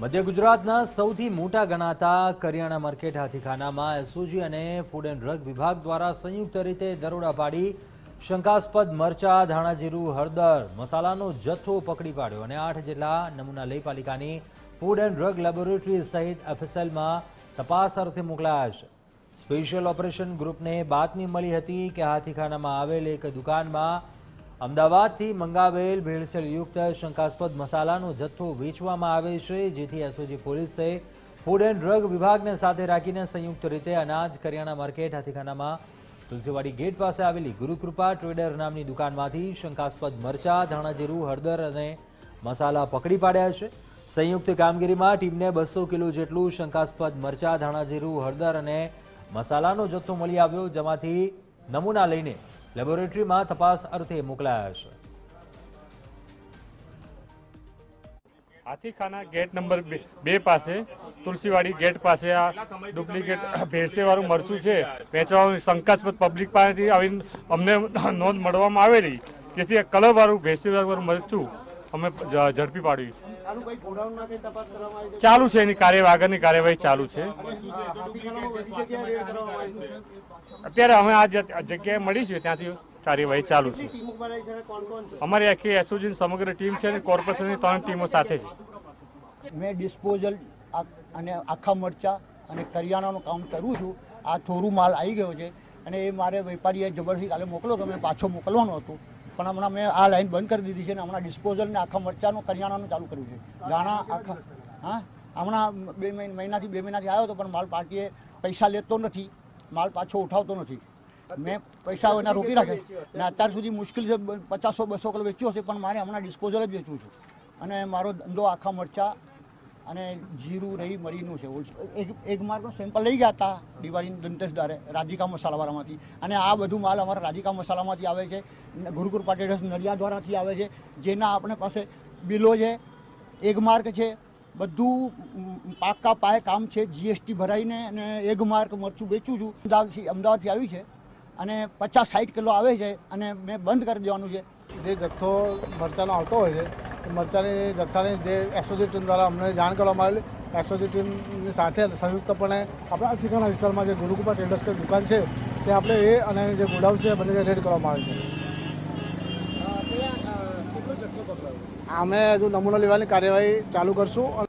મધ્ય ગુજરાતના સૌથી મોટા ગણાતા કરિયાણા માર્કેટ હાથીખાનામાં એસઓજી અને ફૂડ એન્ડ ડ્રગ વિભાગ દ્વારા સંયુક્ત રીતે દરોડા પાડી શંકાસ્પદ મરચા ધાણાજીરું હળદર મસાલાનો જથ્થો પકડી પાડ્યો અને આઠ જેટલા નમૂના લઈ પાલિકાની ફૂડ એન્ડ ડ્રગ લેબોરેટરી સહિત એફએસએલમાં તપાસ અર્થે મોકલાયા છે સ્પેશિયલ ઓપરેશન ગ્રુપને બાતમી મળી હતી કે હાથીખાનામાં આવેલ એક દુકાનમાં અમદાવાદથી મંગાવેલ યુક્ત શંકાસ્પદ મસાલાનો જથ્થો વેચવામાં આવે છે જેથી એસઓજી પોલીસે ફૂડ એન્ડ ડ્રગ વિભાગને સાથે રાખીને સંયુક્ત રીતે અનાજ કરિયાણા માર્કેટ હાથીખાનામાં તુલસીવાડી ગેટ પાસે આવેલી ગુરુકૃપા ટ્રેડર નામની દુકાનમાંથી શંકાસ્પદ મરચા ધાણાજીરું હળદર અને મસાલા પકડી પાડ્યા છે સંયુક્ત કામગીરીમાં ટીમને બસો કિલો જેટલું શંકાસ્પદ મરચા ધાણાજીરું હળદર અને મસાલાનો જથ્થો મળી આવ્યો જેમાંથી નમૂના લઈને લેબોરેટરીમાં તપાસ અર્થે મોકલાયા છે હાથીખાના ગેટ નંબર બે પાસે તુલસીવાડી ગેટ પાસે આ ડુપ્લિકેટ ભેળસેવાળું મરચું છે વેચવાનું શંકાસ્પદ પબ્લિક પાસેથી આવીને અમને નોંધ મળવામાં આવેલી જેથી આ કલરવાળું ભેળસેવાળું મરચું અમે ઝડપી છે ચાલુ છે એની કાર્યવાહી આગળની કાર્યવાહી ચાલુ છે અત્યારે અમે આ જગ્યાએ મળી છે ત્યાંથી કાર્યવાહી ચાલુ છે અમારી આખી એસોસિએશન સમગ્ર ટીમ છે અને કોર્પોરેશનની ત્રણ ટીમો સાથે છે મેં ડિસ્પોઝલ અને આખા મરચા અને કરિયાણાનું કામ કરું છું આ થોડું માલ આવી ગયો છે અને એ મારે વેપારીએ જબરદસ્તી કાલે મોકલો તો મેં પાછો મોકલવાનું હતું પણ હમણાં મેં આ લાઈન બંધ કરી દીધી છે ને હમણાં ડિસ્પોઝલને આખા મરચાનું કરિયાણાનું ચાલુ કર્યું છે દાણા આખા હા હમણાં બે મહિનાથી બે મહિનાથી આવ્યો હતો પણ માલ પાર્ટીએ પૈસા લેતો નથી માલ પાછો ઉઠાવતો નથી મેં પૈસા એના રોકી રાખ્યા ને અત્યાર સુધી મુશ્કેલ છે પચાસો બસો કિલો વેચ્યો હશે પણ મારે હમણાં ડિસ્પોઝલ જ વેચવું છું અને મારો ધંધો આખા મરચા અને જીરું રહી મરીનું છે એક એક માર્ગનું સેમ્પલ લઈ ગયા હતા દિવાળીની ધનતેરસ દ્વારે રાધિકા મસાલાવાળામાંથી અને આ બધું માલ અમારા રાધિકા મસાલામાંથી આવે છે ગુરુકુર પાટેડસ નડિયા દ્વારાથી આવે છે જેના આપણે પાસે બિલો છે એક માર્ક છે બધું પાક્કા પાયે કામ છે જીએસટી ભરાઈને અને એક માર્ક મરચું વેચું છું અમદાવાદથી અમદાવાદથી આવ્યું છે અને પચાસ સાઠ કિલો આવે છે અને મેં બંધ કરી દેવાનું છે જે જથ્થો મરચાનો આવતો હોય છે મરચાની જથ્થાની જે એસઓજી ટીમ દ્વારા અમને જાણ કરવામાં આવેલી એસઓજી ટીમની સાથે સંયુક્તપણે આપણા ઠીકાણા વિસ્તારમાં જે ગુરુકુપા ટ્રેડર્સની દુકાન છે તે આપણે એ અને જે ગોડાઉન છે બંને રેડ કરવામાં આવે છે અમે હજુ નમૂનો લેવાની કાર્યવાહી ચાલુ કરશું